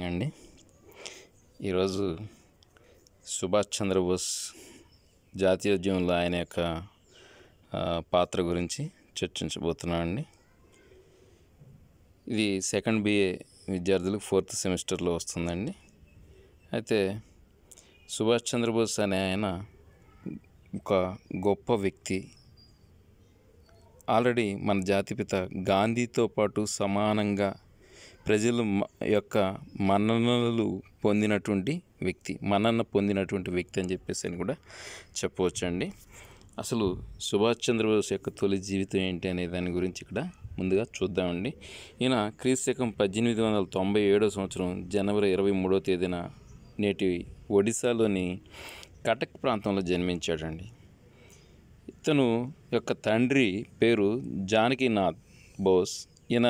morning అండి ఈరోజు సుభాష్ చంద్రబోస్ జాతీయోద్యమంలో ఆయన యొక్క పాత్ర గురించి చర్చించబోతున్నాను అండి ఇది సెకండ్ బిఏ విద్యార్థులకు ఫోర్త్ సెమిస్టర్లో వస్తుందండి అయితే సుభాష్ చంద్రబోస్ అనే ఆయన ఒక గొప్ప వ్యక్తి ఆల్రెడీ మన జాతిపిత గాంధీతో పాటు సమానంగా ప్రజలు యొక్క మన్ననలు పొందినటువంటి వ్యక్తి మన్నన పొందినటువంటి వ్యక్తి అని చెప్పేసి అని కూడా చెప్పవచ్చు అండి అసలు సుభాష్ చంద్రబోస్ యొక్క తొలి జీవితం ఏంటి అనే దాని గురించి ఇక్కడ ముందుగా చూద్దామండి ఈయన క్రీస్తకం పద్దెనిమిది వందల తొంభై ఏడో సంవత్సరం జనవరి ఇరవై మూడో తేదీన నేటి ఒడిశాలోని కటక్ ప్రాంతంలో జన్మించాడండి ఇతను యొక్క తండ్రి పేరు జానకీనాథ్ బోస్ ఈయన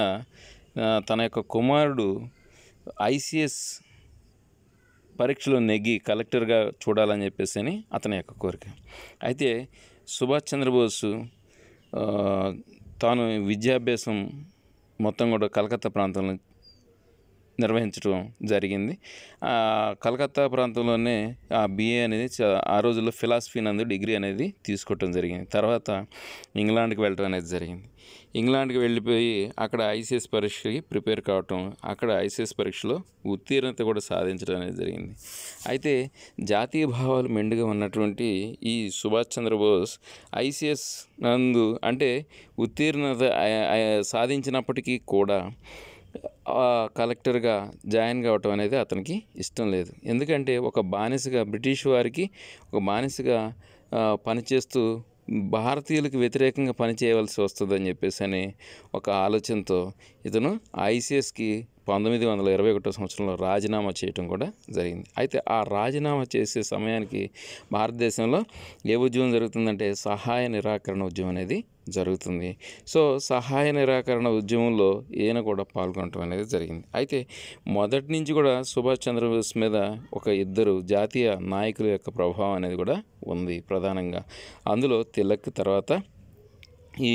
తన యొక్క కుమారుడు ఐసీఎస్ పరీక్షలో నెగ్గి కలెక్టర్గా చూడాలని చెప్పేసి అని అతని యొక్క కోరిక అయితే సుభాష్ చంద్రబోసు తాను విద్యాభ్యాసం మొత్తం కూడా కలకత్తా ప్రాంతంలో నిర్వహించడం జరిగింది కలకత్తా ప్రాంతంలోనే ఆ బిఏ అనేది ఆ రోజుల్లో ఫిలాసఫీ నందు డిగ్రీ అనేది తీసుకోవటం జరిగింది తర్వాత ఇంగ్లాండ్కి వెళ్ళడం అనేది జరిగింది ఇంగ్లాండ్కి వెళ్ళిపోయి అక్కడ ఐసీఎస్ పరీక్షకి ప్రిపేర్ కావటం అక్కడ ఐసీఎస్ పరీక్షలో ఉత్తీర్ణత కూడా సాధించడం అనేది జరిగింది అయితే జాతీయ భావాలు మెండుగా ఉన్నటువంటి ఈ సుభాష్ చంద్రబోస్ ఐసీఎస్ నందు అంటే ఉత్తీర్ణత సాధించినప్పటికీ కూడా కలెక్టర్గా జాయిన్ కావటం అనేది అతనికి ఇష్టం లేదు ఎందుకంటే ఒక బానిసగా బ్రిటిష్ వారికి ఒక బానిసగా పనిచేస్తూ భారతీయులకు వ్యతిరేకంగా పనిచేయవలసి వస్తుందని చెప్పేసి అని ఒక ఆలోచనతో ఇతను ఐసిఎస్కి పంతొమ్మిది వందల ఇరవై ఒకటో సంవత్సరంలో రాజీనామా చేయటం కూడా జరిగింది అయితే ఆ రాజీనామా చేసే సమయానికి భారతదేశంలో ఏ ఉద్యమం జరుగుతుందంటే సహాయ నిరాకరణ ఉద్యమం అనేది జరుగుతుంది సో సహాయ నిరాకరణ ఉద్యమంలో ఈయన కూడా పాల్గొనడం అనేది జరిగింది అయితే మొదటి నుంచి కూడా సుభాష్ చంద్రబోస్ మీద ఒక ఇద్దరు జాతీయ నాయకుల యొక్క ప్రభావం అనేది కూడా ఉంది ప్రధానంగా అందులో తిలక్ తర్వాత ఈ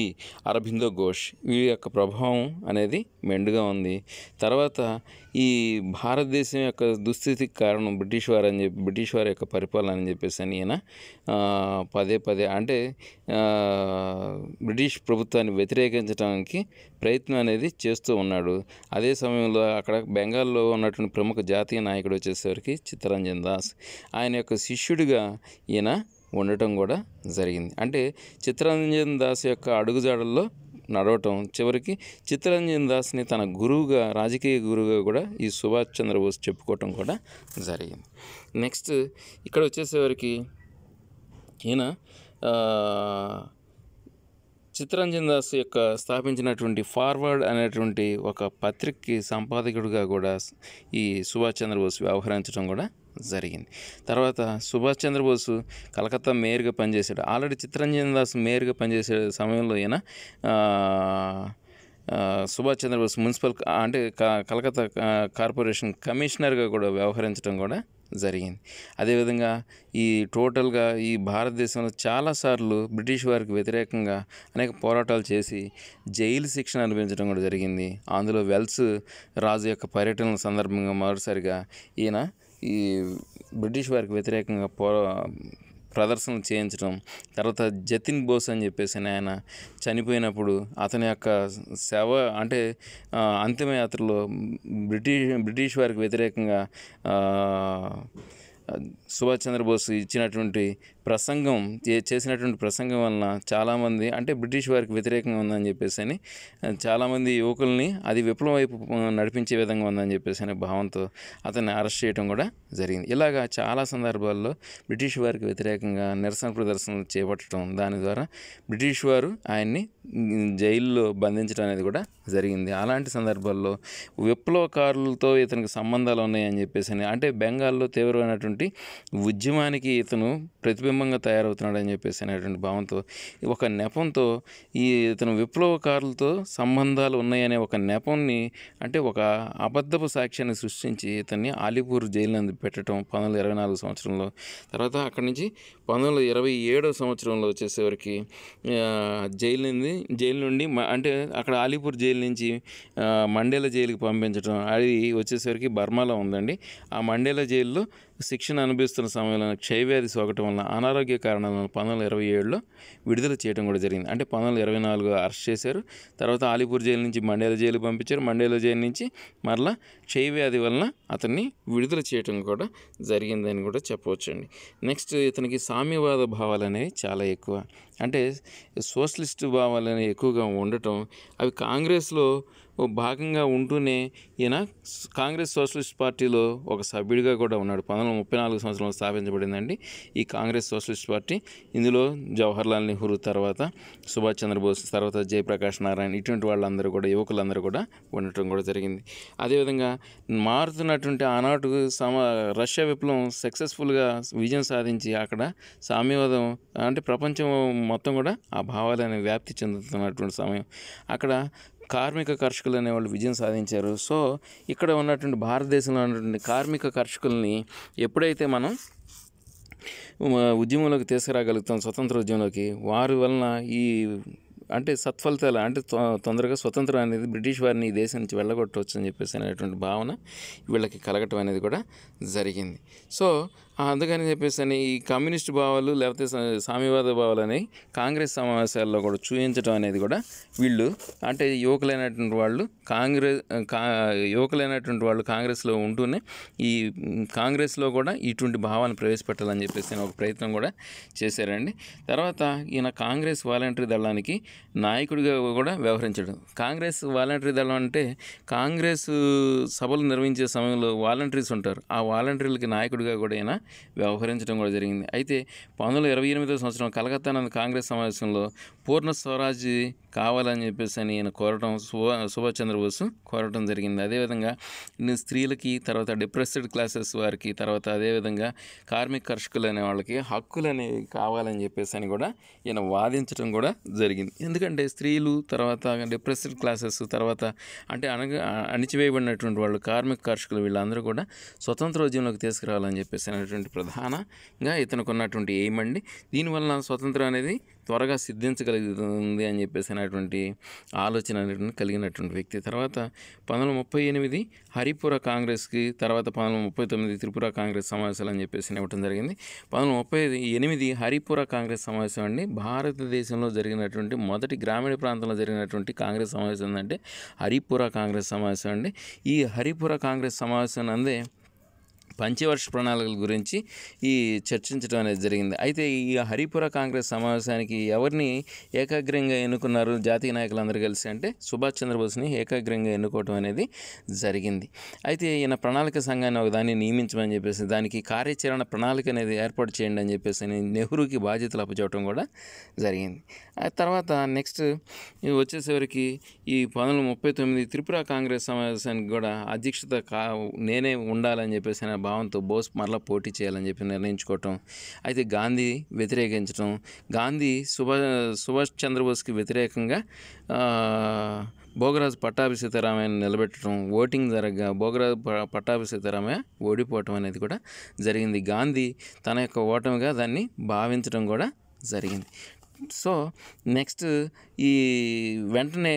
అరబిందో ఘోష్ వీరి యొక్క ప్రభావం అనేది మెండుగా ఉంది తర్వాత ఈ భారతదేశం యొక్క దుస్థితికి కారణం బ్రిటిష్ వారు అని చెప్పి బ్రిటిష్ వారి యొక్క పరిపాలన అని చెప్పేసి అని ఈయన పదే పదే అంటే బ్రిటిష్ ప్రభుత్వాన్ని వ్యతిరేకించడానికి ప్రయత్నం అనేది చేస్తూ ఉన్నాడు అదే సమయంలో అక్కడ బెంగాల్లో ఉన్నటువంటి ప్రముఖ జాతీయ నాయకుడు వచ్చేసరికి చిత్తరంజన్ దాస్ ఆయన యొక్క శిష్యుడిగా ఈయన ఉండటం కూడా జరిగింది అంటే చిత్తరంజన్ దాస్ యొక్క అడుగుజాడల్లో నడవటం చివరికి చిత్తరంజన్ దాస్ని తన గురువుగా రాజకీయ గురువుగా కూడా ఈ సుభాష్ చంద్రబోస్ చెప్పుకోవటం కూడా జరిగింది నెక్స్ట్ ఇక్కడ వచ్చేసేవరికి ఈయన చిత్తరంజన్ దాస్ యొక్క స్థాపించినటువంటి ఫార్వర్డ్ అనేటువంటి ఒక పత్రికకి సంపాదకుడిగా కూడా ఈ సుభాష్ చంద్రబోస్ వ్యవహరించడం కూడా జరిగింది తర్వాత సుభాష్ చంద్రబోసు కలకత్తా మేయర్గా పనిచేశాడు ఆల్రెడీ చిత్రంజన్ దాస్ మేయర్గా పనిచేసే సమయంలో ఈయన సుభాష్ చంద్రబోస్ మున్సిపల్ అంటే కలకత్తా కార్పొరేషన్ కమిషనర్గా కూడా వ్యవహరించడం కూడా జరిగింది అదేవిధంగా ఈ టోటల్గా ఈ భారతదేశంలో చాలాసార్లు బ్రిటిష్ వారికి వ్యతిరేకంగా అనేక పోరాటాలు చేసి జైలు శిక్షణ అనిపించడం కూడా జరిగింది అందులో వెల్స్ రాజు యొక్క పర్యటనల సందర్భంగా మరోసారిగా ఈయన ఈ బ్రిటిష్ వారికి వ్యతిరేకంగా పో ప్రదర్శనలు చేయించడం తర్వాత జతిన్ బోస్ అని చెప్పేసి ఆయన చనిపోయినప్పుడు అతని యొక్క సేవ అంటే అంతిమయాత్రలో బ్రిటిష్ బ్రిటిష్ వారికి వ్యతిరేకంగా సుభాష్ చంద్రబోస్ ఇచ్చినటువంటి ప్రసంగం చేసినటువంటి ప్రసంగం వలన చాలామంది అంటే బ్రిటిష్ వారికి వ్యతిరేకంగా ఉందని చెప్పేసి అని చాలామంది యువకుల్ని అది విప్లవం వైపు నడిపించే విధంగా ఉందని చెప్పేసి అనే భావంతో అతన్ని అరెస్ట్ చేయడం కూడా జరిగింది ఇలాగా చాలా సందర్భాల్లో బ్రిటిష్ వారికి వ్యతిరేకంగా నిరసన ప్రదర్శనలు చేపట్టడం దాని ద్వారా బ్రిటిష్ వారు ఆయన్ని జైల్లో బంధించడం అనేది కూడా జరిగింది అలాంటి సందర్భాల్లో విప్లవకారులతో ఇతనికి సంబంధాలు ఉన్నాయని చెప్పేసి అని అంటే బెంగాల్లో తీవ్రమైనటువంటి ఉద్యమానికి ఇతను ప్రతిబింబ ప్రతిబింబంగా తయారవుతున్నాడని చెప్పేసి అనేటువంటి భావంతో ఒక నెపంతో ఈ ఇతను విప్లవకారులతో సంబంధాలు ఉన్నాయనే ఒక నెపంని అంటే ఒక అబద్ధపు సాక్ష్యాన్ని సృష్టించి ఇతన్ని ఆలిపూర్ జైలు పెట్టడం పంతొమ్మిది ఇరవై నాలుగు సంవత్సరంలో తర్వాత అక్కడి నుంచి పంతొమ్మిది ఇరవై ఏడో సంవత్సరంలో వచ్చేసేవరకు జైలు నుండి జైలు నుండి అంటే అక్కడ ఆలిపూర్ జైలు నుంచి మండేల జైలుకి పంపించడం అది వచ్చేసరికి బర్మాలో ఉందండి ఆ మండేల జైల్లో శిక్షణ అనుభవిస్తున్న సమయంలో క్షయవ్యాధి సోకటం వలన అనారోగ్య కారణాలను పంతొమ్మిది వందల ఇరవై ఏడులో విడుదల చేయడం కూడా జరిగింది అంటే పంతొమ్మిది వందల ఇరవై నాలుగు అరెస్ట్ చేశారు తర్వాత ఆలిపూర్ జైలు నుంచి మండేల జైలు పంపించారు మండేల జైలు నుంచి మరలా క్షయవ్యాధి వలన అతన్ని విడుదల చేయడం కూడా జరిగిందని కూడా చెప్పవచ్చండి నెక్స్ట్ ఇతనికి సామ్యవాద భావాలు అనేవి చాలా ఎక్కువ అంటే సోషలిస్ట్ భావాలు అనేవి ఎక్కువగా ఉండటం అవి కాంగ్రెస్లో ఓ భాగంగా ఉంటూనే ఈయన కాంగ్రెస్ సోషలిస్ట్ పార్టీలో ఒక సభ్యుడిగా కూడా ఉన్నాడు పంతొమ్మిది ముప్పై నాలుగు సంవత్సరంలో స్థాపించబడిందండి ఈ కాంగ్రెస్ సోషలిస్ట్ పార్టీ ఇందులో జవహర్లాల్ నెహ్రూ తర్వాత సుభాష్ చంద్రబోస్ తర్వాత జయప్రకాష్ నారాయణ ఇటువంటి వాళ్ళందరూ కూడా యువకులందరూ కూడా ఉండటం కూడా జరిగింది అదేవిధంగా మారుతున్నటువంటి ఆనాటు సమ రష్యా విప్లవం సక్సెస్ఫుల్గా విజయం సాధించి అక్కడ సామ్యవాదం అంటే ప్రపంచం మొత్తం కూడా ఆ భావాలని వ్యాప్తి చెందుతున్నటువంటి సమయం అక్కడ కార్మిక కర్షకులు అనేవాళ్ళు విజయం సాధించారు సో ఇక్కడ ఉన్నటువంటి భారతదేశంలో ఉన్నటువంటి కార్మిక కర్షకుల్ని ఎప్పుడైతే మనం ఉద్యమంలోకి తీసుకురాగలుగుతాం స్వతంత్ర ఉద్యమంలోకి వారి వలన ఈ అంటే సత్ఫలితాలు అంటే తొందరగా స్వతంత్రం అనేది బ్రిటిష్ వారిని ఈ దేశం నుంచి వెళ్ళగొట్టవచ్చు అని చెప్పేసి అనేటువంటి భావన వీళ్ళకి కలగటం అనేది కూడా జరిగింది సో అందుకని చెప్పేసి ఈ కమ్యూనిస్ట్ భావాలు లేకపోతే సామ్యవాద భావాలు అనేవి కాంగ్రెస్ సమావేశాల్లో కూడా చూపించడం అనేది కూడా వీళ్ళు అంటే యువకులైనటువంటి వాళ్ళు కాంగ్రెస్ కా యువకులైనటువంటి వాళ్ళు కాంగ్రెస్లో ఉంటూనే ఈ కాంగ్రెస్లో కూడా ఇటువంటి భావాన్ని ప్రవేశపెట్టాలని చెప్పేసి ఒక ప్రయత్నం కూడా చేశారండి తర్వాత ఈయన కాంగ్రెస్ వాలంటరీ దళానికి నాయకుడిగా కూడా వ్యవహరించడం కాంగ్రెస్ వాలంటరీ దళం అంటే కాంగ్రెస్ సభలు నిర్వహించే సమయంలో వాలంటరీస్ ఉంటారు ఆ వాలంటరీలకి నాయకుడిగా కూడా వ్యవహరించడం కూడా జరిగింది అయితే పంతొమ్మిది వందల ఇరవై ఎనిమిదో సంవత్సరం కలకత్తా కాంగ్రెస్ సమావేశంలో పూర్ణ స్వరాజ్ కావాలని చెప్పేసి అని ఈయన కోరటం సుభా సుభాష్ చంద్రబోస్ కోరటం జరిగింది అదేవిధంగా స్త్రీలకి తర్వాత డిప్రెస్డ్ క్లాసెస్ వారికి తర్వాత అదేవిధంగా కార్మిక కర్షకులు అనే వాళ్ళకి హక్కులు అనేవి కావాలని చెప్పేసి అని కూడా ఈయన వాదించడం కూడా జరిగింది ఎందుకంటే స్త్రీలు తర్వాత డిప్రెస్డ్ క్లాసెస్ తర్వాత అంటే అనగా అణిచివేయబడినటువంటి వాళ్ళు కార్మిక కర్షకులు వీళ్ళందరూ కూడా స్వతంత్రోద్యమంలోకి తీసుకురావాలని చెప్పేసి అనేటువంటి ప్రధానంగా ఇతనికి ఉన్నటువంటి ఎయిమ్ అండి దీనివల్ల స్వతంత్రం అనేది త్వరగా సిద్ధించగలుగుతుంది అని చెప్పేసి అనేటువంటి ఆలోచన అనేటువంటి కలిగినటువంటి వ్యక్తి తర్వాత పంతొమ్మిది ముప్పై ఎనిమిది హరిపుర కాంగ్రెస్కి తర్వాత పంతొమ్మిది ముప్పై తొమ్మిది త్రిపుర కాంగ్రెస్ సమావేశాలు అని చెప్పేసి ఇవ్వటం జరిగింది పంతొమ్మిది ముప్పై ఎనిమిది హరిపుర కాంగ్రెస్ సమావేశం అండి భారతదేశంలో జరిగినటువంటి మొదటి గ్రామీణ ప్రాంతంలో జరిగినటువంటి కాంగ్రెస్ సమావేశం ఏంటంటే హరిపుర కాంగ్రెస్ సమావేశం అండి ఈ హరిపుర కాంగ్రెస్ సమావేశం అందే పంచవర్ష ప్రణాళికల గురించి ఈ చర్చించడం అనేది జరిగింది అయితే ఈ హరిపుర కాంగ్రెస్ సమావేశానికి ఎవరిని ఏకాగ్రంగా ఎన్నుకున్నారు జాతీయ నాయకులందరూ కలిసి అంటే సుభాష్ చంద్రబోస్ని ఏకాగ్రంగా ఎన్నుకోవడం అనేది జరిగింది అయితే ఈయన ప్రణాళిక సంఘాన్ని ఒక దాన్ని నియమించమని చెప్పేసి దానికి కార్యాచరణ ప్రణాళిక అనేది ఏర్పాటు చేయండి అని చెప్పేసి నెహ్రూకి బాధ్యతలు అప్పచెప్పడం కూడా జరిగింది ఆ తర్వాత నెక్స్ట్ వచ్చేసరికి ఈ పంతొమ్మిది ముప్పై తొమ్మిది త్రిపుర కాంగ్రెస్ సమావేశానికి కూడా అధ్యక్షత కా నేనే ఉండాలని చెప్పేసి అనే భావంతో బోస్ మరలా పోటీ చేయాలని చెప్పి నిర్ణయించుకోవటం అయితే గాంధీ వ్యతిరేకించడం గాంధీ సుభాష్ సుభాష్ చంద్రబోస్కి వ్యతిరేకంగా భోగరాజు పట్టాభి సీతారామయ్యను నిలబెట్టడం ఓటింగ్ జరగగా భోగరాజు పట్టాభి సీతారామయ్య ఓడిపోవటం అనేది కూడా జరిగింది గాంధీ తన యొక్క ఓటమిగా దాన్ని భావించడం కూడా జరిగింది సో నెక్స్ట్ ఈ వెంటనే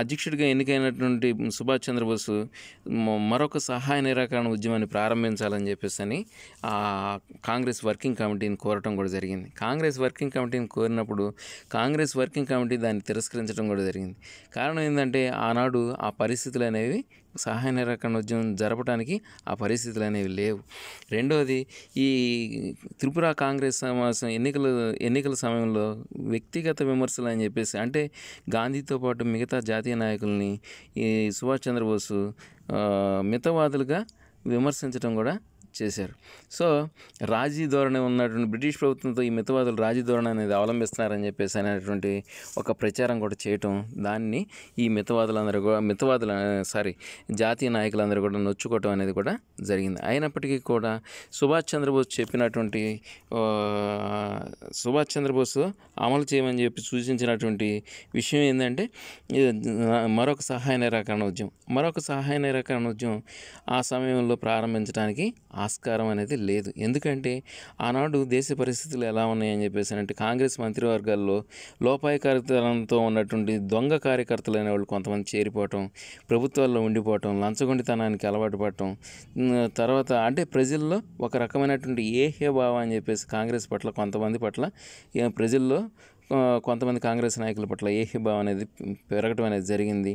అధ్యక్షుడిగా ఎన్నికైనటువంటి సుభాష్ చంద్రబోసు మరొక సహాయ నిరాకరణ ఉద్యమాన్ని ప్రారంభించాలని చెప్పేసి అని కాంగ్రెస్ వర్కింగ్ కమిటీని కోరటం కూడా జరిగింది కాంగ్రెస్ వర్కింగ్ కమిటీని కోరినప్పుడు కాంగ్రెస్ వర్కింగ్ కమిటీ దాన్ని తిరస్కరించడం కూడా జరిగింది కారణం ఏంటంటే ఆనాడు ఆ పరిస్థితులు అనేవి సహాయ నిరాకరణ ఉద్యమం జరపడానికి ఆ పరిస్థితులు అనేవి లేవు రెండవది ఈ త్రిపుర కాంగ్రెస్ సమావేశం ఎన్నికల ఎన్నికల సమయంలో వ్యక్తిగత విమర్శలు అని చెప్పేసి అంటే గాంధీతో పాటు మిగతా జాతీయ నాయకుల్ని ఈ సుభాష్ చంద్రబోసు మితవాదులుగా విమర్శించడం కూడా చేశారు సో రాజీ ధోరణి ఉన్నటువంటి బ్రిటిష్ ప్రభుత్వంతో ఈ మితవాదులు రాజీ ధోరణి అనేది అవలంబిస్తున్నారని చెప్పేసి అనేటువంటి ఒక ప్రచారం కూడా చేయటం దాన్ని ఈ మితవాదులందరూ కూడా మితవాదులు సారీ జాతీయ నాయకులందరూ కూడా నొచ్చుకోవటం అనేది కూడా జరిగింది అయినప్పటికీ కూడా సుభాష్ చంద్రబోస్ చెప్పినటువంటి సుభాష్ చంద్రబోస్ అమలు చేయమని చెప్పి సూచించినటువంటి విషయం ఏంటంటే మరొక సహాయ నిరాకరణ ఉద్యమం మరొక సహాయ నిరాకరణ ఉద్యమం ఆ సమయంలో ప్రారంభించడానికి ఆ ఆస్కారం అనేది లేదు ఎందుకంటే ఆనాడు దేశ పరిస్థితులు ఎలా ఉన్నాయని చెప్పేసి అంటే కాంగ్రెస్ మంత్రివర్గాల్లో లోపాయకారితనంతో ఉన్నటువంటి దొంగ కార్యకర్తలు అనే వాళ్ళు కొంతమంది చేరిపోవటం ప్రభుత్వాల్లో ఉండిపోవటం లంచగొండితనానికి అలవాటు పడటం తర్వాత అంటే ప్రజల్లో ఒక రకమైనటువంటి ఏహే భావం అని చెప్పేసి కాంగ్రెస్ పట్ల కొంతమంది పట్ల ప్రజల్లో కొంతమంది కాంగ్రెస్ నాయకుల పట్ల ఏహిభావం అనేది పెరగటం అనేది జరిగింది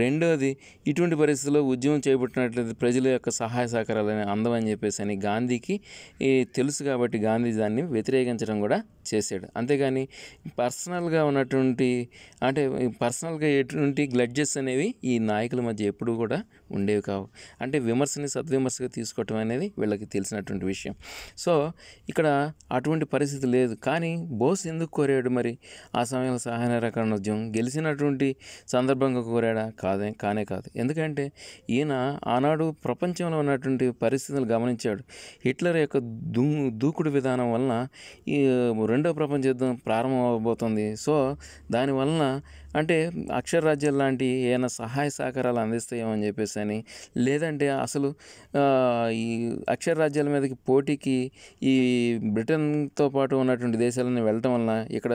రెండోది ఇటువంటి పరిస్థితుల్లో ఉద్యమం చేపట్టినట్లయితే ప్రజల యొక్క సహాయ సహకారాలు అందమని చెప్పేసి అని గాంధీకి తెలుసు కాబట్టి గాంధీ దాన్ని వ్యతిరేకించడం కూడా చేశాడు అంతేగాని పర్సనల్గా ఉన్నటువంటి అంటే పర్సనల్గా ఎటువంటి గ్లడ్జెస్ అనేవి ఈ నాయకుల మధ్య ఎప్పుడూ కూడా ఉండేవి కావు అంటే విమర్శని సద్విమర్శగా తీసుకోవటం అనేది వీళ్ళకి తెలిసినటువంటి విషయం సో ఇక్కడ అటువంటి పరిస్థితి లేదు కానీ బోస్ ఎందుకు కోరాడు మరి మరి ఆ సమయంలో సహాయ నిరాకరణ ఉద్యమం గెలిచినటువంటి సందర్భంగా కోరాడా కాదే కానే కాదు ఎందుకంటే ఈయన ఆనాడు ప్రపంచంలో ఉన్నటువంటి పరిస్థితులు గమనించాడు హిట్లర్ యొక్క దూ దూకుడు విధానం వలన ఈ రెండో ప్రపంచ యుద్ధం ప్రారంభం అవబోతుంది సో దానివలన అంటే అక్షరరాజ్యం లాంటి ఏమైనా సహాయ సహకారాలు అని చెప్పేసి అని లేదంటే అసలు ఈ అక్షరరాజ్యాల మీదకి పోటీకి ఈ బ్రిటన్తో పాటు ఉన్నటువంటి దేశాలను వెళ్ళటం వలన ఇక్కడ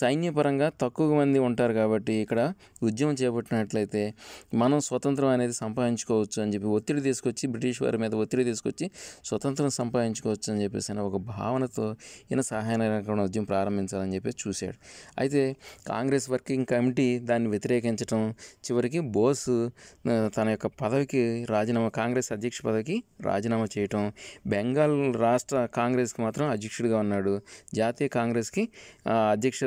సైన్యపరంగా తక్కువ మంది ఉంటారు కాబట్టి ఇక్కడ ఉద్యమం చేపట్టినట్లయితే మనం స్వతంత్రం అనేది సంపాదించుకోవచ్చు అని చెప్పి ఒత్తిడి తీసుకొచ్చి బ్రిటిష్ వారి మీద ఒత్తిడి తీసుకొచ్చి స్వతంత్రం సంపాదించుకోవచ్చు అని చెప్పేసి అని ఒక భావనతో ఈయన సహాయ ఉద్యమం ప్రారంభించాలని చెప్పి చూశాడు అయితే కాంగ్రెస్ వర్కింగ్ కమిటీ పార్టీ దాన్ని వ్యతిరేకించడం చివరికి బోస్ తన యొక్క పదవికి రాజీనామా కాంగ్రెస్ అధ్యక్ష పదవికి రాజీనామా చేయటం బెంగాల్ రాష్ట్ర కాంగ్రెస్కి మాత్రం అధ్యక్షుడిగా ఉన్నాడు జాతీయ కాంగ్రెస్కి అధ్యక్ష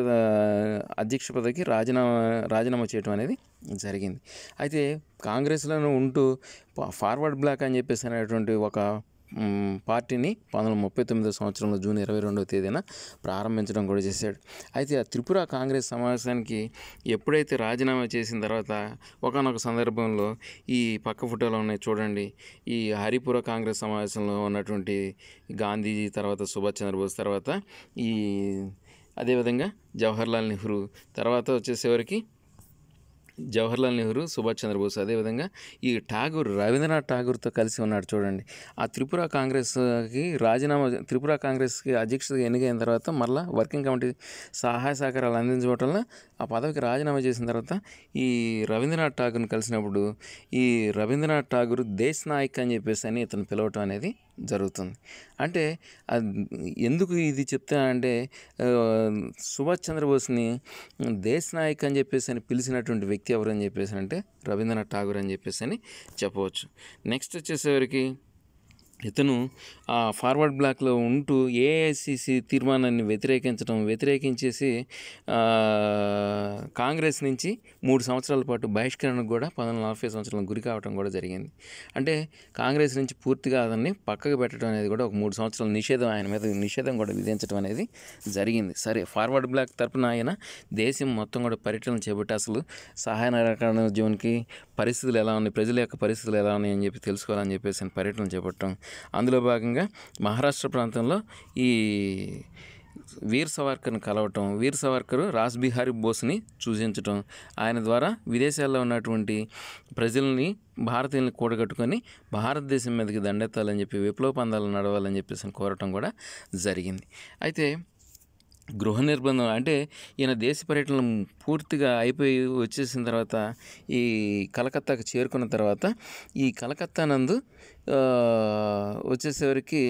అధ్యక్ష పదవికి రాజీనామా రాజీనామా చేయటం అనేది జరిగింది అయితే కాంగ్రెస్లోనే ఉంటూ ఫార్వర్డ్ బ్లాక్ అని చెప్పేసి అనేటువంటి ఒక పార్టీని పంతొమ్మిది ముప్పై తొమ్మిదో సంవత్సరంలో జూన్ ఇరవై రెండవ తేదీన ప్రారంభించడం కూడా చేశాడు అయితే ఆ త్రిపుర కాంగ్రెస్ సమావేశానికి ఎప్పుడైతే రాజీనామా చేసిన తర్వాత ఒకనొక సందర్భంలో ఈ పక్క ఫోటోలో ఉన్నాయి చూడండి ఈ హరిపుర కాంగ్రెస్ సమావేశంలో ఉన్నటువంటి గాంధీజీ తర్వాత సుభాష్ చంద్రబోస్ తర్వాత ఈ అదేవిధంగా జవహర్లాల్ నెహ్రూ తర్వాత వచ్చేసేవరికి జవహర్లాల్ నెహ్రూ సుభాష్ చంద్రబోస్ అదేవిధంగా ఈ ఠాగూర్ రవీంద్రనాథ్ ఠాగూర్తో కలిసి ఉన్నాడు చూడండి ఆ త్రిపుర కాంగ్రెస్కి రాజీనామా త్రిపుర కాంగ్రెస్కి అధ్యక్షుడిగా ఎన్నికైన తర్వాత మళ్ళీ వర్కింగ్ కమిటీ సహాయ సహకారాలు అందించడం వల్ల ఆ పదవికి రాజీనామా చేసిన తర్వాత ఈ రవీంద్రనాథ్ ఠాగూర్ని కలిసినప్పుడు ఈ రవీంద్రనాథ్ ఠాగూర్ దేశ్ నాయక్ అని చెప్పేసి అని ఇతను పిలవటం అనేది జరుగుతుంది అంటే ఎందుకు ఇది చెప్తానంటే సుభాష్ చంద్రబోస్ని దేశ నాయక్ అని చెప్పేసి అని పిలిచినటువంటి వ్యక్తి ఎవరని చెప్పేసి అంటే రవీంద్రనాథ్ ఠాగూర్ అని చెప్పేసి అని చెప్పవచ్చు నెక్స్ట్ వచ్చేసేవరికి ఇతను ఆ ఫార్వర్డ్ బ్లాక్లో ఉంటూ ఏఐసిసి తీర్మానాన్ని వ్యతిరేకించడం వ్యతిరేకించేసి కాంగ్రెస్ నుంచి మూడు సంవత్సరాల పాటు బహిష్కరణకు కూడా పంతొమ్మిది నలభై సంవత్సరాలకు గురి కావడం కూడా జరిగింది అంటే కాంగ్రెస్ నుంచి పూర్తిగా అతన్ని పక్కకు పెట్టడం అనేది కూడా ఒక మూడు సంవత్సరాల నిషేధం ఆయన మీద నిషేధం కూడా విధించడం అనేది జరిగింది సరే ఫార్వర్డ్ బ్లాక్ తరపున ఆయన దేశం మొత్తం కూడా పర్యటన చేపట్టి అసలు సహాయ నిరాకరణ ఉద్యమానికి పరిస్థితులు ఎలా ఉన్నాయి ప్రజల యొక్క పరిస్థితులు ఎలా ఉన్నాయి అని చెప్పి తెలుసుకోవాలని చెప్పేసి పర్యటన చేపట్టడం అందులో భాగంగా మహారాష్ట్ర ప్రాంతంలో ఈ వీర్ సవర్కర్ని కలవటం వీర్ రాజ్ రాస్బిహారీ బోస్ని సూచించటం ఆయన ద్వారా విదేశాల్లో ఉన్నటువంటి ప్రజల్ని భారతీయుల్ని కూడగట్టుకొని భారతదేశం మీదకి దండెత్తాలని చెప్పి విప్లవ పందాలు నడవాలని చెప్పేసి కోరటం కూడా జరిగింది అయితే గృహ నిర్బంధం అంటే ఈయన దేశ పర్యటన పూర్తిగా అయిపోయి వచ్చేసిన తర్వాత ఈ కలకత్తాకు చేరుకున్న తర్వాత ఈ కలకత్తా నందు వచ్చేసేవరికి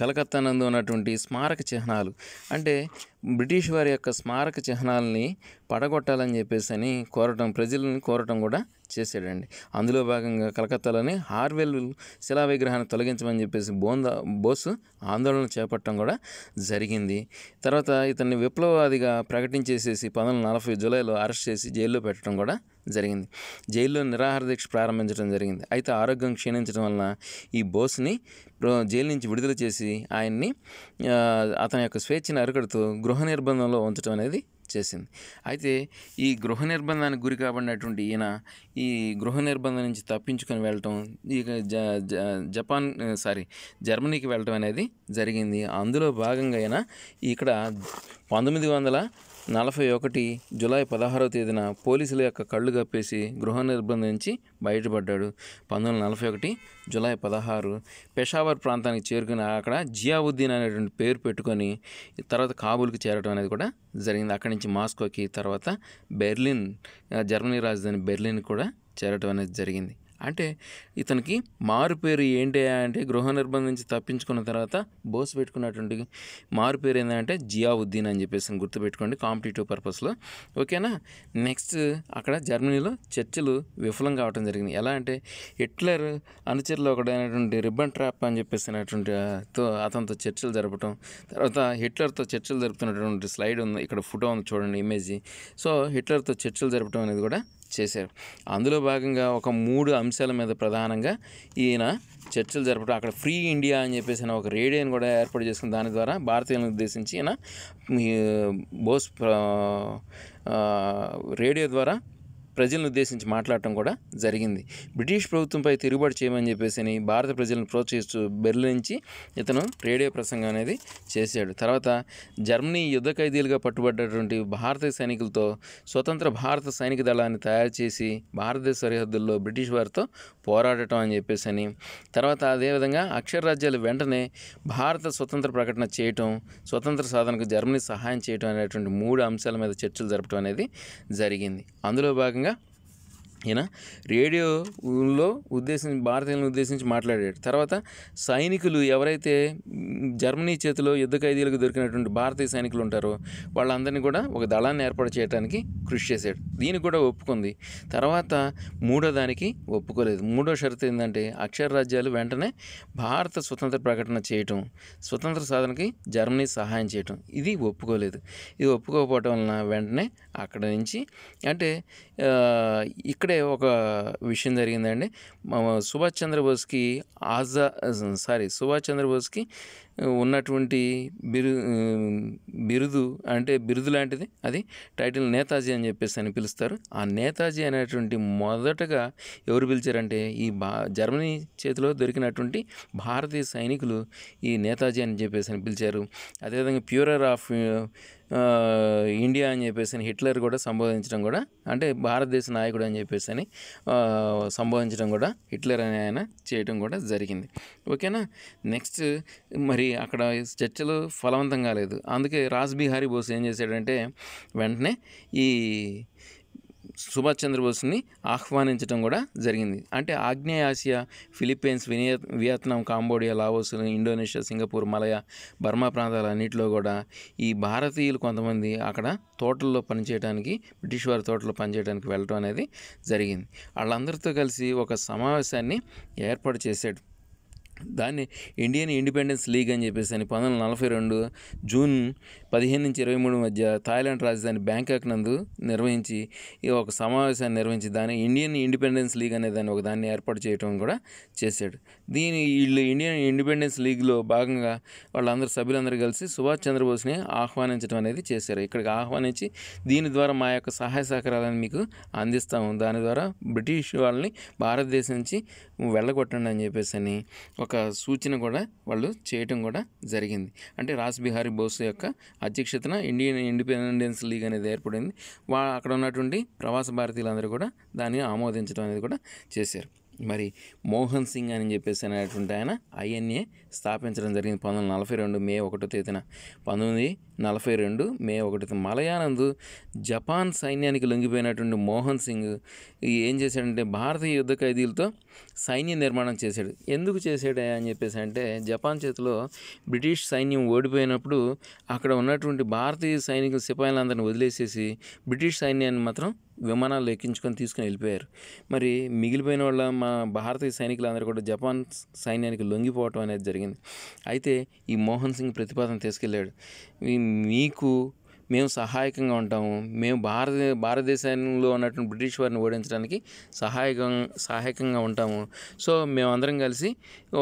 కలకత్తా నందు ఉన్నటువంటి స్మారక చిహ్నాలు అంటే బ్రిటిష్ వారి యొక్క స్మారక చిహ్నాలని పడగొట్టాలని చెప్పేసి అని కోరటం ప్రజలను కోరటం కూడా చేశాడండి అందులో భాగంగా కలకత్తాలోని హార్వెల్ శిలా విగ్రహాన్ని తొలగించమని చెప్పేసి బోంద బోసు ఆందోళన చేపట్టడం కూడా జరిగింది తర్వాత ఇతన్ని విప్లవాదిగా ప్రకటించేసేసి పంతొమ్మిది నలభై జూలైలో అరెస్ట్ చేసి జైల్లో పెట్టడం కూడా జరిగింది జైల్లో నిరాహార దీక్ష ప్రారంభించడం జరిగింది అయితే ఆరోగ్యం క్షీణించడం వలన ఈ బోస్ని జైలు నుంచి విడుదల చేసి ఆయన్ని అతని యొక్క స్వేచ్ఛను అరకడుతూ గృహ నిర్బంధంలో ఉంచడం అనేది చేసింది అయితే ఈ గృహ నిర్బంధానికి గురి కాబడినటువంటి ఈయన ఈ గృహ నిర్బంధం నుంచి తప్పించుకొని వెళ్ళటం ఈ జపాన్ సారీ జర్మనీకి వెళ్ళటం అనేది జరిగింది అందులో భాగంగా ఆయన ఇక్కడ పంతొమ్మిది వందల నలభై ఒకటి జులై పదహారో తేదీన పోలీసుల యొక్క కళ్ళు కప్పేసి గృహ నిర్బంధించి బయటపడ్డాడు పంతొమ్మిది వందల నలభై ఒకటి జులై పదహారు పెషావర్ ప్రాంతానికి చేరుకుని అక్కడ జియావుద్దీన్ అనేటువంటి పేరు పెట్టుకొని తర్వాత కాబూల్కి చేరడం అనేది కూడా జరిగింది అక్కడి నుంచి మాస్కోకి తర్వాత బెర్లిన్ జర్మనీ రాజధాని బెర్లిన్ కూడా చేరటం అనేది జరిగింది అంటే ఇతనికి మారుపేరు ఏంటి అంటే గృహ నిర్బంధం నుంచి తప్పించుకున్న తర్వాత బోస్ పెట్టుకున్నటువంటి మారుపేరు ఏంటంటే జియావుద్దీన్ అని చెప్పేసి గుర్తుపెట్టుకోండి కాంపిటేటివ్ పర్పస్లో ఓకేనా నెక్స్ట్ అక్కడ జర్మనీలో చర్చలు విఫలం కావడం జరిగింది ఎలా అంటే హిట్లర్ అనుచరులు ఒకటైనటువంటి రిబ్బన్ ట్రాప్ అని చెప్పేసినటువంటి అతనితో చర్చలు జరపడం తర్వాత హిట్లర్తో చర్చలు జరుపుతున్నటువంటి స్లైడ్ ఉంది ఇక్కడ ఫోటో ఉంది చూడండి ఇమేజ్ సో హిట్లర్తో చర్చలు జరపడం అనేది కూడా చేశారు అందులో భాగంగా ఒక మూడు అంశాల మీద ప్రధానంగా ఈయన చర్చలు జరపడం అక్కడ ఫ్రీ ఇండియా అని చెప్పేసి ఒక రేడియోని కూడా ఏర్పాటు చేసుకుని దాని ద్వారా భారతీయులను ఉద్దేశించి ఈయన బోస్ రేడియో ద్వారా ప్రజలను ఉద్దేశించి మాట్లాడటం కూడా జరిగింది బ్రిటిష్ ప్రభుత్వంపై తిరుగుబాటు చేయమని చెప్పేసి భారత ప్రజలను ప్రోత్సహిస్తూ బెర్లించి ఇతను రేడియో ప్రసంగం అనేది చేశాడు తర్వాత జర్మనీ యుద్ధ ఖైదీలుగా పట్టుబడ్డటువంటి భారత సైనికులతో స్వతంత్ర భారత సైనిక దళాన్ని తయారు చేసి భారతదేశ సరిహద్దుల్లో బ్రిటిష్ వారితో పోరాడటం అని చెప్పేసి అని తర్వాత అదేవిధంగా అక్షరరాజ్యాలు వెంటనే భారత స్వతంత్ర ప్రకటన చేయటం స్వతంత్ర సాధనకు జర్మనీ సహాయం చేయటం అనేటువంటి మూడు అంశాల మీద చర్చలు జరపడం అనేది జరిగింది అందులో భాగంగా ఈయన రేడియోలో ఉద్దేశించి భారతీయులను ఉద్దేశించి మాట్లాడాడు తర్వాత సైనికులు ఎవరైతే జర్మనీ చేతిలో యుద్ధ ఖైదీలకు దొరికినటువంటి భారతీయ సైనికులు ఉంటారో వాళ్ళందరినీ కూడా ఒక దళాన్ని ఏర్పాటు చేయడానికి కృషి చేశాడు దీనికి కూడా ఒప్పుకుంది తర్వాత మూడో దానికి ఒప్పుకోలేదు మూడో షరతు ఏంటంటే అక్షర రాజ్యాలు వెంటనే భారత స్వతంత్ర ప్రకటన చేయటం స్వతంత్ర సాధనకి జర్మనీ సహాయం చేయటం ఇది ఒప్పుకోలేదు ఇది ఒప్పుకోకపోవటం వలన వెంటనే అక్కడ నుంచి అంటే ఇక్కడ ఇక్కడే ఒక విషయం జరిగిందండి సుభాష్ చంద్రబోస్కి ఆజా సారీ సుభాష్ చంద్రబోస్కి ఉన్నటువంటి బిరు బిరుదు అంటే బిరుదు లాంటిది అది టైటిల్ నేతాజీ అని చెప్పేసి అని పిలుస్తారు ఆ నేతాజీ అనేటువంటి మొదటగా ఎవరు పిలిచారంటే ఈ భా జర్మనీ చేతిలో దొరికినటువంటి భారతీయ సైనికులు ఈ నేతాజీ అని చెప్పేసి అని పిలిచారు అదేవిధంగా ప్యూరర్ ఆఫ్ ఇండియా అని చెప్పేసి అని హిట్లర్ కూడా సంబోధించడం కూడా అంటే భారతదేశ నాయకుడు అని చెప్పేసి అని సంబోధించడం కూడా హిట్లర్ అని ఆయన చేయడం కూడా జరిగింది ఓకేనా నెక్స్ట్ మరి అక్కడ చర్చలు ఫలవంతం కాలేదు అందుకే రాజ్బిహారీ బోస్ ఏం చేశాడంటే వెంటనే ఈ సుభాష్ చంద్రబోస్ని ఆహ్వానించడం కూడా జరిగింది అంటే ఆగ్నేయ ఆసియా ఫిలిప్పీన్స్ వినియ Vietnam Cambodia Laos Indonesia Singapore Malaya Burma ప్రాంతాలన్నింటిలో కూడా ఈ భారతీయులు కొంతమంది అక్కడ తోటల్లో పనిచేయడానికి బ్రిటిష్ వారి తోటలో పనిచేయడానికి వెళ్ళడం అనేది జరిగింది వాళ్ళందరితో కలిసి ఒక సమావేశాన్ని ఏర్పాటు చేశాడు దాన్ని ఇండియన్ ఇండిపెండెన్స్ లీగ్ అని చెప్పేసి అని పంతొమ్మిది నలభై రెండు జూన్ పదిహేను నుంచి ఇరవై మూడు మధ్య థాయిలాండ్ రాజధాని బ్యాంకాక్ నందు నిర్వహించి ఈ ఒక సమావేశాన్ని నిర్వహించి దాన్ని ఇండియన్ ఇండిపెండెన్స్ లీగ్ అనే దాన్ని ఒక దాన్ని ఏర్పాటు చేయడం కూడా చేశాడు దీని వీళ్ళు ఇండియన్ ఇండిపెండెన్స్ లీగ్లో భాగంగా వాళ్ళందరూ సభ్యులందరూ కలిసి సుభాష్ చంద్రబోస్ని ఆహ్వానించడం అనేది చేశారు ఇక్కడికి ఆహ్వానించి దీని ద్వారా మా యొక్క సహాయ సహకారాలను మీకు అందిస్తాము దాని ద్వారా బ్రిటిష్ వాళ్ళని భారతదేశం నుంచి వెళ్ళగొట్టండి అని చెప్పేసి అని ఒక సూచన కూడా వాళ్ళు చేయటం కూడా జరిగింది అంటే రాస్ బిహారీ బోస్ యొక్క అధ్యక్షతన ఇండియన్ ఇండిపెండెన్స్ లీగ్ అనేది ఏర్పడింది వా అక్కడ ఉన్నటువంటి ప్రవాస భారతీయులందరూ కూడా దాన్ని ఆమోదించడం అనేది కూడా చేశారు మరి మోహన్ సింగ్ అని చెప్పేసి అనేటువంటి ఆయన ఐఎన్ఏ స్థాపించడం జరిగింది పంతొమ్మిది నలభై రెండు మే ఒకటో తేదీన పంతొమ్మిది నలభై రెండు మే ఒకటి మలయానందు జపాన్ సైన్యానికి లొంగిపోయినటువంటి మోహన్ సింగ్ ఏం చేశాడంటే భారతీయ యుద్ధ ఖైదీలతో సైన్య నిర్మాణం చేశాడు ఎందుకు చేశాడు అని చెప్పేసి అంటే జపాన్ చేతిలో బ్రిటిష్ సైన్యం ఓడిపోయినప్పుడు అక్కడ ఉన్నటువంటి భారతీయ సైనికుల సిపాయిలందరిని వదిలేసేసి బ్రిటిష్ సైన్యాన్ని మాత్రం విమానాలు ఎక్కించుకొని తీసుకుని వెళ్ళిపోయారు మరి మిగిలిపోయిన వాళ్ళ మా భారతీయ సైనికులందరూ కూడా జపాన్ సైన్యానికి లొంగిపోవటం అనేది జరిగింది జరిగింది అయితే ఈ మోహన్ సింగ్ ప్రతిపాదన తీసుకెళ్ళాడు మీకు మేము సహాయకంగా ఉంటాము మేము భారత భారతదేశంలో ఉన్నటువంటి బ్రిటిష్ వారిని ఓడించడానికి సహాయకం సహాయకంగా ఉంటాము సో మేమందరం కలిసి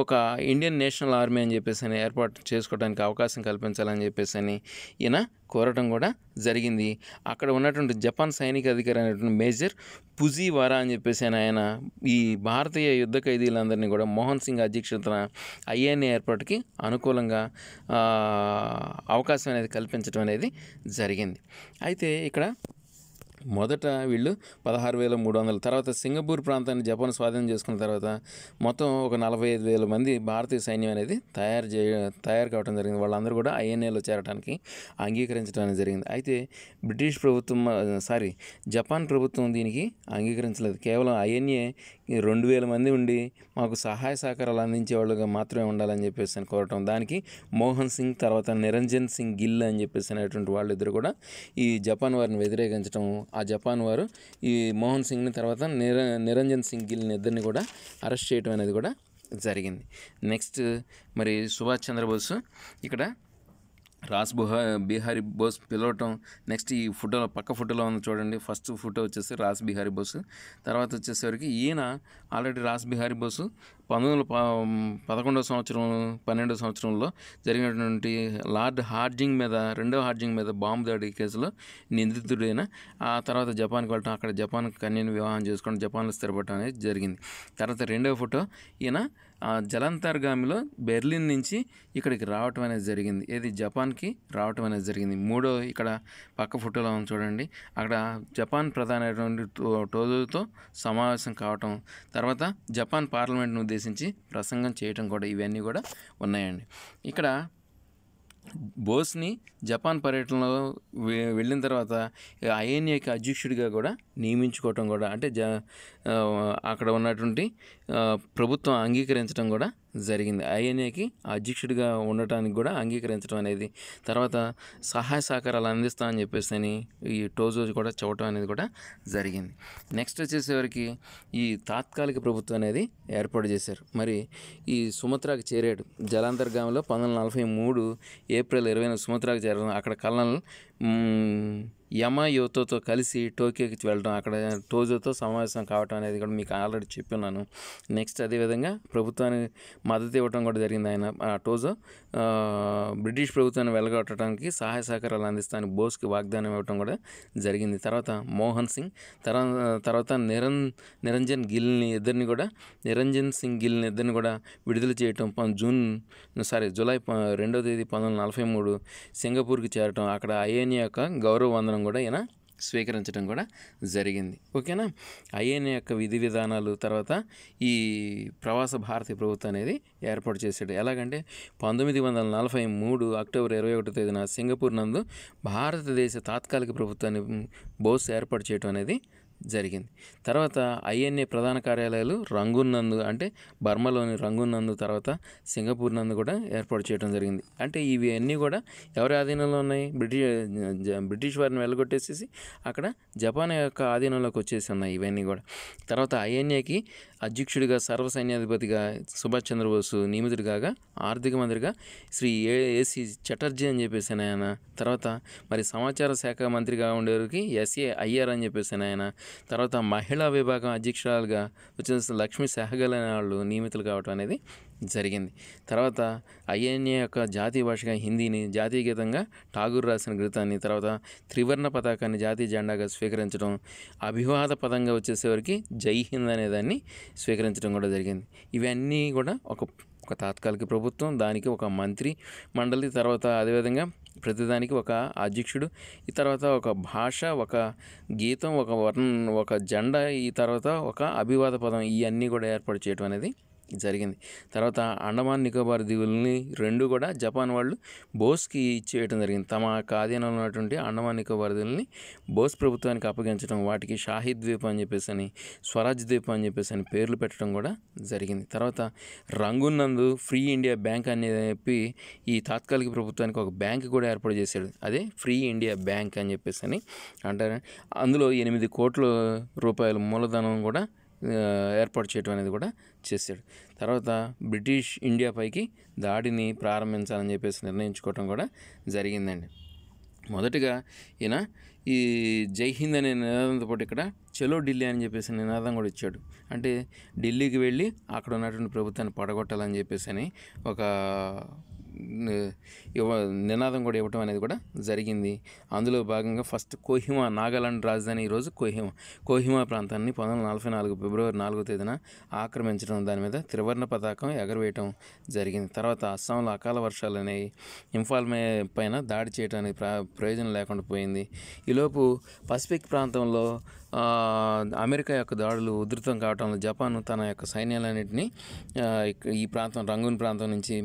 ఒక ఇండియన్ నేషనల్ ఆర్మీ అని చెప్పేసి అని ఏర్పాటు చేసుకోవడానికి అవకాశం కల్పించాలని చెప్పేసి అని ఈయన కోరటం కూడా జరిగింది అక్కడ ఉన్నటువంటి జపాన్ సైనిక అధికారి అయినటువంటి మేజర్ పుజీవారా అని చెప్పేసి ఆయన ఈ భారతీయ యుద్ధ ఖైదీలందరినీ కూడా మోహన్ సింగ్ అధ్యక్షతన ఐఎన్ఏ ఏర్పాటుకి అనుకూలంగా అవకాశం అనేది కల్పించడం అనేది జరిగింది అయితే ఇక్కడ మొదట వీళ్ళు పదహారు వేల మూడు వందల తర్వాత సింగపూర్ ప్రాంతాన్ని జపాన్ స్వాధీనం చేసుకున్న తర్వాత మొత్తం ఒక నలభై ఐదు వేల మంది భారతీయ సైన్యం అనేది తయారు చేయ తయారు కావడం జరిగింది వాళ్ళందరూ కూడా ఐఎన్ఏలో చేరడానికి అంగీకరించడం జరిగింది అయితే బ్రిటిష్ ప్రభుత్వం సారీ జపాన్ ప్రభుత్వం దీనికి అంగీకరించలేదు కేవలం ఐఎన్ఏ రెండు వేల మంది ఉండి మాకు సహాయ సహకారాలు అందించే వాళ్ళుగా మాత్రమే ఉండాలని చెప్పేసి అని కోరటం దానికి మోహన్ సింగ్ తర్వాత నిరంజన్ సింగ్ గిల్ అని చెప్పేసి అనేటువంటి వాళ్ళిద్దరు కూడా ఈ జపాన్ వారిని వ్యతిరేకించడం ఆ జపాన్ వారు ఈ మోహన్ సింగ్ని తర్వాత నిర నిరంజన్ సింగ్ గిల్ని ఇద్దరిని కూడా అరెస్ట్ చేయడం అనేది కూడా జరిగింది నెక్స్ట్ మరి సుభాష్ చంద్రబోస్ ఇక్కడ రాస్ బుహా బీహారీ బోస్ పిలవటం నెక్స్ట్ ఈ ఫోటోలో పక్క ఫోటోలో ఉంది చూడండి ఫస్ట్ ఫోటో వచ్చేసి రాస్ బిహారీ బోసు తర్వాత వచ్చేసరికి ఈయన ఆల్రెడీ రాస్ బిహారీ బోసు పంతొమ్మిది వందల పదకొండవ సంవత్సరం పన్నెండవ సంవత్సరంలో జరిగినటువంటి లార్డ్ హార్జింగ్ మీద రెండవ హార్జింగ్ మీద బాంబు దాడి కేసులో నిందితుడైన ఆ తర్వాత జపాన్కి వెళ్ళటం అక్కడ జపాన్ కన్యను వివాహం చేసుకుని జపాన్లో స్థిరపడటం అనేది జరిగింది తర్వాత రెండవ ఫోటో ఈయన ఆ జలంతర్గామిలో బెర్లిన్ నుంచి ఇక్కడికి రావటం అనేది జరిగింది ఏది జపాన్కి రావటం అనేది జరిగింది మూడో ఇక్కడ పక్క ఫోటోలో ఉంది చూడండి అక్కడ జపాన్ ప్రధానమైనటువంటి టోజుతో సమావేశం కావటం తర్వాత జపాన్ పార్లమెంట్ను ఉద్దేశించి ప్రసంగం చేయటం కూడా ఇవన్నీ కూడా ఉన్నాయండి ఇక్కడ బోస్ని జపాన్ పర్యటనలో వెళ్ళిన తర్వాత ఐఎన్ఏకి అధ్యక్షుడిగా కూడా నియమించుకోవటం కూడా అంటే జ అక్కడ ఉన్నటువంటి ప్రభుత్వం అంగీకరించడం కూడా జరిగింది ఐఎన్ఏకి అధ్యక్షుడిగా ఉండటానికి కూడా అంగీకరించడం అనేది తర్వాత సహాయ సహకారాలు అందిస్తా అని చెప్పేసి అని ఈ టోజోజ్ కూడా చూడటం అనేది కూడా జరిగింది నెక్స్ట్ వచ్చేసేవరికి ఈ తాత్కాలిక ప్రభుత్వం అనేది ఏర్పాటు చేశారు మరి ఈ సుమత్రాకు చేరాడు జలాంతర్గామిలో పంతొమ్మిది నలభై మూడు ఏప్రిల్ ఇరవైన సుమత్రాకు చేరడం అక్కడ కళ్ళను యమా యువతతో కలిసి టోక్యోకి వెళ్ళడం అక్కడ టోజోతో సమావేశం కావడం అనేది కూడా మీకు ఆల్రెడీ చెప్పినాను నెక్స్ట్ అదేవిధంగా ప్రభుత్వానికి మద్దతు ఇవ్వడం కూడా జరిగింది ఆయన ఆ టోజో బ్రిటిష్ ప్రభుత్వాన్ని వెలగొట్టడానికి సహాయ సహకారాలు అందిస్తానికి బోస్కి వాగ్దానం ఇవ్వడం కూడా జరిగింది తర్వాత మోహన్ సింగ్ తర్వాత నిరం నిరంజన్ గిల్ని ఇద్దరిని కూడా నిరంజన్ సింగ్ గిల్ని ఇద్దరిని కూడా విడుదల చేయటం జూన్ సారీ జూలై రెండో తేదీ పంతొమ్మిది నలభై మూడు సింగపూర్కి చేరటం అక్కడ ఐఎన్ యొక్క గౌరవ వందనం తీర్మానం కూడా ఈయన స్వీకరించడం కూడా జరిగింది ఓకేనా ఐఎన్ యొక్క విధి విధానాలు తర్వాత ఈ ప్రవాస భారతి ప్రభుత్వం అనేది ఏర్పాటు చేశాడు ఎలాగంటే పంతొమ్మిది వందల నలభై మూడు అక్టోబర్ ఇరవై ఒకటో తేదీన సింగపూర్ నందు భారతదేశ తాత్కాలిక ప్రభుత్వాన్ని బోస్ ఏర్పాటు చేయడం అనేది జరిగింది తర్వాత ఐఎన్ఏ ప్రధాన కార్యాలయాలు రంగున్ నందు అంటే బర్మాలోని రంగున్ నందు తర్వాత సింగపూర్ నందు కూడా ఏర్పాటు చేయడం జరిగింది అంటే ఇవి అన్నీ కూడా ఎవరి ఆధీనంలో ఉన్నాయి బ్రిటిష్ బ్రిటిష్ వారిని వెళ్ళగొట్టేసేసి అక్కడ జపాన్ యొక్క ఆధీనంలోకి వచ్చేసి ఉన్నాయి ఇవన్నీ కూడా తర్వాత ఐఎన్ఏకి అధ్యక్షుడిగా సర్వసైన్యాధిపతిగా సుభాష్ చంద్రబోసు నియమితుడు కాగా ఆర్థిక మంత్రిగా శ్రీ ఏసీ చటర్జీ అని చెప్పేసి ఆయన తర్వాత మరి సమాచార శాఖ మంత్రిగా ఉండేవారికి ఎస్ఏ అయ్యర్ అని చెప్పేసి ఆయన తర్వాత మహిళా విభాగం అధ్యక్షురాలుగా వచ్చిన లక్ష్మీ సహగల్ అనే వాళ్ళు నియమితులు కావటం అనేది జరిగింది తర్వాత ఐఎన్ఏ యొక్క జాతీయ భాషగా హిందీని జాతీయ గీతంగా ఠాగూర్ రాసిన గీతాన్ని తర్వాత త్రివర్ణ పతాకాన్ని జాతీయ జెండాగా స్వీకరించడం అభివాద పదంగా వచ్చేసేవారికి జై హింద్ అనేదాన్ని స్వీకరించడం కూడా జరిగింది ఇవన్నీ కూడా ఒక ఒక తాత్కాలిక ప్రభుత్వం దానికి ఒక మంత్రి మండలి తర్వాత అదేవిధంగా ప్రతిదానికి ఒక అధ్యక్షుడు ఈ తర్వాత ఒక భాష ఒక గీతం ఒక వర్ణ ఒక జెండా ఈ తర్వాత ఒక అభివాద పదం ఇవన్నీ కూడా ఏర్పాటు చేయటం అనేది జరిగింది తర్వాత అండమాన్ నికోబార్ దీవుల్ని రెండు కూడా జపాన్ వాళ్ళు బోస్కి ఇచ్చేయటం జరిగింది తమ యొక్క ఆధీనంలో ఉన్నటువంటి అండమాన్ నికోబార్ దీవుల్ని బోస్ ప్రభుత్వానికి అప్పగించడం వాటికి షాహిద్ ద్వీప్ అని చెప్పేసి అని స్వరాజ్ ద్వీప్ అని చెప్పేసి అని పేర్లు పెట్టడం కూడా జరిగింది తర్వాత రంగున్నందు నందు ఫ్రీ ఇండియా బ్యాంక్ అని చెప్పి ఈ తాత్కాలిక ప్రభుత్వానికి ఒక బ్యాంక్ కూడా ఏర్పాటు చేశాడు అదే ఫ్రీ ఇండియా బ్యాంక్ అని చెప్పేసి అని అంటారు అందులో ఎనిమిది కోట్ల రూపాయల మూలధనం కూడా ఏర్పాటు చేయడం అనేది కూడా చేశాడు తర్వాత బ్రిటిష్ ఇండియా పైకి దాడిని ప్రారంభించాలని చెప్పేసి నిర్ణయించుకోవటం కూడా జరిగిందండి మొదటిగా ఈయన ఈ జై హింద్ అనే నినాదంతో పాటు ఇక్కడ చలో ఢిల్లీ అని చెప్పేసి నినాదం కూడా ఇచ్చాడు అంటే ఢిల్లీకి వెళ్ళి అక్కడ ఉన్నటువంటి ప్రభుత్వాన్ని పడగొట్టాలని చెప్పేసి అని ఒక నినాదం కూడా ఇవ్వటం అనేది కూడా జరిగింది అందులో భాగంగా ఫస్ట్ కోహిమా నాగాలాండ్ రాజధాని ఈరోజు కోహిమా కోహిమా ప్రాంతాన్ని పంతొమ్మిది నలభై నాలుగు ఫిబ్రవరి నాలుగో తేదీన ఆక్రమించడం దాని మీద త్రివర్ణ పతాకం ఎగరవేయటం జరిగింది తర్వాత అస్సాంలో అకాల వర్షాలు అనేవి ఇంఫాల్ పైన దాడి చేయడానికి ప్రయోజనం లేకుండా పోయింది ఈలోపు పసిఫిక్ ప్రాంతంలో అమెరికా యొక్క దాడులు ఉధృతం కావడంలో జపాన్ తన యొక్క సైన్యాలన్నింటినీ ఈ ప్రాంతం రంగూన్ ప్రాంతం నుంచి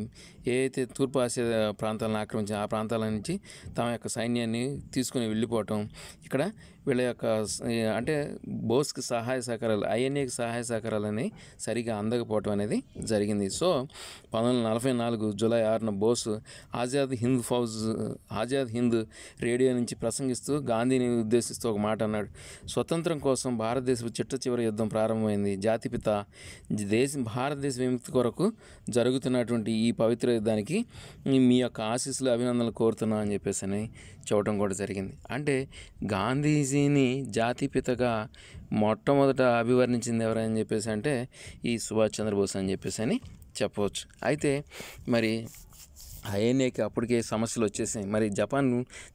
ఏదైతే తూర్పు ఆసియా ప్రాంతాలను ఆక్రమించి ఆ ప్రాంతాల నుంచి తమ యొక్క సైన్యాన్ని తీసుకుని వెళ్ళిపోవటం ఇక్కడ వీళ్ళ యొక్క అంటే బోస్కి సహాయ సహకారాలు ఐఎన్ఏకి సహాయ సహకారాలు సరిగా అందకపోవటం అనేది జరిగింది సో పంతొమ్మిది వందల నలభై నాలుగు జూలై ఆరున బోస్ ఆజాద్ హింద్ ఫౌజ్ ఆజాద్ హింద్ రేడియో నుంచి ప్రసంగిస్తూ గాంధీని ఉద్దేశిస్తూ ఒక మాట అన్నాడు స్వతంత్ర స్వాతంత్రం కోసం భారతదేశపు చిట్ట చివరి యుద్ధం ప్రారంభమైంది జాతిపిత దేశ భారతదేశ విముక్తి కొరకు జరుగుతున్నటువంటి ఈ పవిత్ర యుద్ధానికి మీ యొక్క ఆశీస్సులు అభినందనలు కోరుతున్నా అని చెప్పేసి అని చూడటం కూడా జరిగింది అంటే గాంధీజీని జాతిపితగా మొట్టమొదట అభివర్ణించింది ఎవరని చెప్పేసి అంటే ఈ సుభాష్ చంద్రబోస్ అని చెప్పేసి అని చెప్పవచ్చు అయితే మరి ఐఎన్ఏకి అప్పటికే సమస్యలు వచ్చేసాయి మరి జపాన్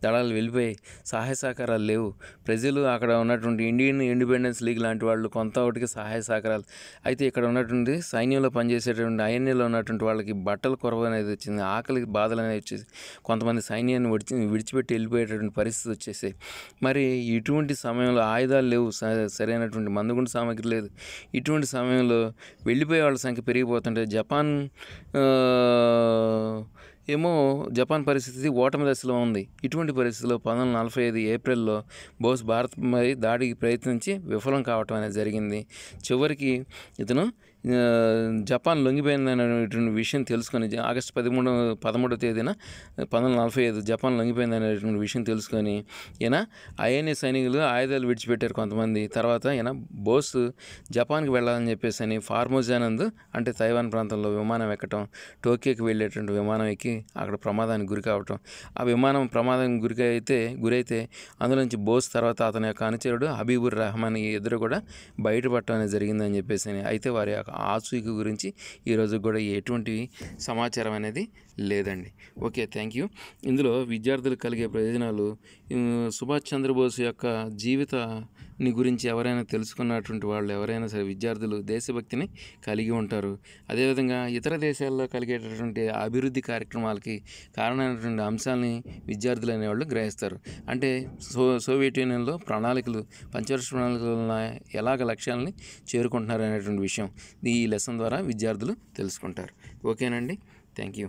దళాలు వెళ్ళిపోయాయి సహాయ సహకారాలు లేవు ప్రజలు అక్కడ ఉన్నటువంటి ఇండియన్ ఇండిపెండెన్స్ లీగ్ లాంటి వాళ్ళు కొంత ఒకటికి సహాయ సహకారాలు అయితే ఇక్కడ ఉన్నటువంటి సైన్యంలో పనిచేసేటువంటి ఐఎన్ఏలో ఉన్నటువంటి వాళ్ళకి బట్టల కొరవ అనేది వచ్చింది ఆకలి బాధలు అనేది వచ్చేసి కొంతమంది సైన్యాన్ని విడిచి విడిచిపెట్టి వెళ్ళిపోయేటటువంటి పరిస్థితి వచ్చేసాయి మరి ఇటువంటి సమయంలో ఆయుధాలు లేవు సరైనటువంటి మందుగుండు సామాగ్రి లేదు ఇటువంటి సమయంలో వెళ్ళిపోయే వాళ్ళ సంఖ్య పెరిగిపోతుంటే జపాన్ ఏమో జపాన్ పరిస్థితి ఓటమి దశలో ఉంది ఇటువంటి పరిస్థితిలో పంతొమ్మిది వందల నలభై ఐదు ఏప్రిల్లో బోస్ భారత్ దాడికి ప్రయత్నించి విఫలం కావటం అనేది జరిగింది చివరికి ఇతను జపాన్ లొంగిపోయిందనేటువంటి విషయం తెలుసుకొని ఆగస్టు పదమూడు పదమూడవ తేదీన పంతొమ్మిది నలభై ఐదు జపాన్ లొంగిపోయిందనేటువంటి విషయం తెలుసుకొని ఈయన ఐఎన్ఏ సైనికులు ఆయుధాలు విడిచిపెట్టారు కొంతమంది తర్వాత ఈయన బోస్ జపాన్కి వెళ్ళాలని చెప్పేసి అని ఫార్మోజానంద్ అంటే తైవాన్ ప్రాంతంలో విమానం ఎక్కటం టోక్యోకి వెళ్ళేటువంటి విమానం ఎక్కి అక్కడ ప్రమాదానికి గురి కావటం ఆ విమానం ప్రమాదానికి గురి అయితే గురైతే అందులో నుంచి బోస్ తర్వాత అతని యొక్క అనుచరుడు హబీబుర్ రహమాన్ ఇద్దరు కూడా బయటపడటం అనేది జరిగిందని చెప్పేసి అయితే వారి యొక్క ఆచూకీ గురించి ఈరోజు కూడా ఎటువంటి సమాచారం అనేది లేదండి ఓకే థ్యాంక్ యూ ఇందులో విద్యార్థులకు కలిగే ప్రయోజనాలు సుభాష్ చంద్రబోస్ యొక్క జీవితాన్ని గురించి ఎవరైనా తెలుసుకున్నటువంటి వాళ్ళు ఎవరైనా సరే విద్యార్థులు దేశభక్తిని కలిగి ఉంటారు అదేవిధంగా ఇతర దేశాల్లో కలిగేటటువంటి అభివృద్ధి కార్యక్రమాలకి కారణమైనటువంటి అంశాలని విద్యార్థులు అనేవాళ్ళు గ్రహిస్తారు అంటే సో సోవియట్ యూనియన్లో ప్రణాళికలు పంచవర్ష ప్రణాళికల ఎలాగ లక్ష్యాలని చేరుకుంటున్నారు అనేటువంటి విషయం ఈ లెసన్ ద్వారా విద్యార్థులు తెలుసుకుంటారు ఓకేనండి థ్యాంక్ యూ